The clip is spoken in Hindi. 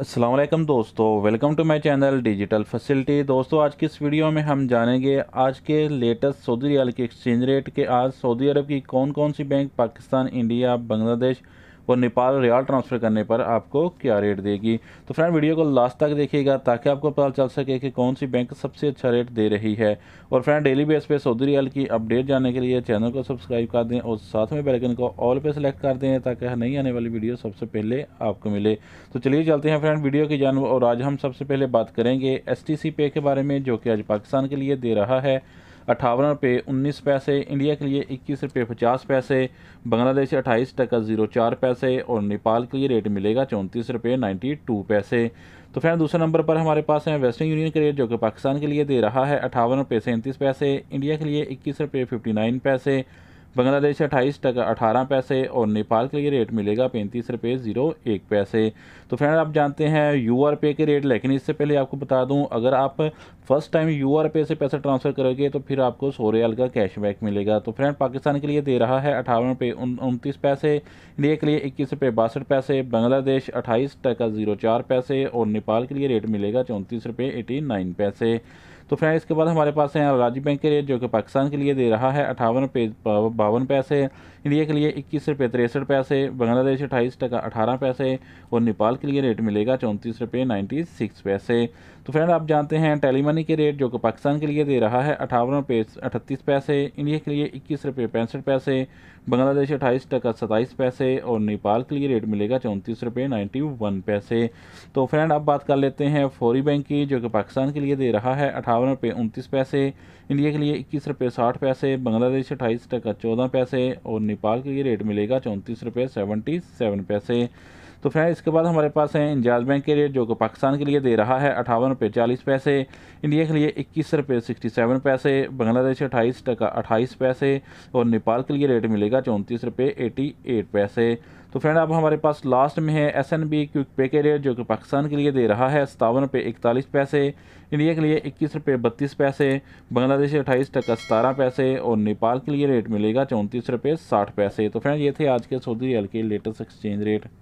असलम दोस्तों welcome to my channel digital facility दोस्तों आज की इस वीडियो में हम जानेंगे आज के लेटेस्ट सऊदी रियाल के एक्सचेंज रेट के आज सऊदी अरब की कौन कौन सी बैंक पाकिस्तान इंडिया बांग्लादेश और नेपाल रियाल ट्रांसफ़र करने पर आपको क्या रेट देगी तो फ्रेंड वीडियो को लास्ट तक देखिएगा ताकि आपको पता चल सके कि कौन सी बैंक सबसे अच्छा रेट दे रही है और फ्रेंड डेली बेस पे सऊदी रियाल की अपडेट जानने के लिए चैनल को सब्सक्राइब कर दें और साथ में बेलकन को ऑल पर सेलेक्ट कर दें ताकि नई आने वाली वीडियो सबसे पहले आपको मिले तो चलिए चलते हैं फ्रेंड वीडियो की जानव और आज हम सबसे पहले बात करेंगे एस पे के बारे में जो कि आज पाकिस्तान के लिए दे रहा है अट्ठावन रुपये उन्नीस पैसे इंडिया के लिए इक्कीस रुपये पचास पैसे बांग्लादेश अट्ठाईस टका ज़ीरो चार पैसे और नेपाल के लिए रेट मिलेगा चौंतीस रुपये नाइन्टी टू पैसे तो फिर दूसरे नंबर पर हमारे पास है वेस्टर्न यूनियन का रेट जो कि पाकिस्तान के लिए दे रहा है अठावन रुपये सैंतीस पैसे इंडिया के लिए इक्कीस रुपये फिफ्टी नाइन पैसे बांग्लादेश अट्ठाईस टका अठारह पैसे और नेपाल के लिए रेट मिलेगा पैंतीस रुपये ज़ीरो एक पैसे तो फ्रेंड आप जानते हैं यू आर पे के रेट लेकिन इससे पहले आपको बता दूं अगर आप फर्स्ट टाइम यू आर पे से पैसा ट्रांसफ़र करोगे तो फिर आपको सौ रियाल का कैशबैक मिलेगा तो फ्रेंड पाकिस्तान के लिए दे रहा है अठावन रुपये उनतीस पैसे इंडिया के लिए इक्कीस रुपये बासठ पैसे बांग्लादेश अट्ठाईस टका ज़ीरो चार पैसे और नेपाल के लिए रेट मिलेगा चौंतीस रुपये एटी नाइन पैसे तो फ्रेंड इसके बाद हमारे पास है राज्य बैंक के रेट जो कि पाकिस्तान के लिए दे रहा है अठावन रुपये बावन पैसे इंडिया के लिए इक्कीस रुपये तिरसठ पैसे बांग्लादेश अट्ठाईस टका अठारह पैसे और नेपाल के लिए रेट मिलेगा चौंतीस रुपये नाइन्टी सिक्स पैसे तो फ्रेंड आप जानते हैं टेलीमनी के रेट जो कि पाकिस्तान के लिए दे रहा है अठावन रुपये अठतीस पैसे इंडिया के लिए इक्कीस रुपये पैंसठ पैसे बांग्लादेश अट्ठाईस टका सत्ताईस पैसे और नेपाल के लिए रेट मिलेगा चौंतीस रुपये नाइन्टी वन पैसे तो फ्रेंड अब बात कर लेते हैं फौरी बैंक की जो कि पाकिस्तान के लिए दे रहा है अठावन इक्यावन रुपये उनतीस पैसे इंडिया के लिए इक्कीस रुपये साठ पैसे बांग्लादेश अट्ठाईस टका चौदह पैसे और नेपाल के लिए रेट मिलेगा चौंतीस रुपये सेवेंटी सेवन पैसे तो फ्रेंड इसके बाद हमारे पास हैं इंजाज बैंक के रेट जो कि पाकिस्तान के लिए दे रहा है अठावन रुपये चालीस पैसे इंडिया के लिए इक्कीस रुपये सिक्सटी सेवन पैसे बांग्लादेश अट्ठाईस टका अट्ठाईस पैसे और नेपाल के लिए रेट मिलेगा चौंतीस रुपये एटी एट पैसे तो फ्रेंड अब हमारे पास लास्ट में है एस एन बी क्विक पे के रेट जो कि पाकिस्तान के लिए दे रहा है सतावन रुपये इकतालीस पैसे इंडिया के लिए इक्कीस रुपये बत्तीस पैसे बांग्लादेश अट्ठाईस टका सतारह पैसे और नेपाल के लिए रेट मिलेगा चौंतीस रुपये साठ पैसे तो फ्रेंड ये थे आज के सऊदी रियल के लेटेस्ट एक्सचेंज रेट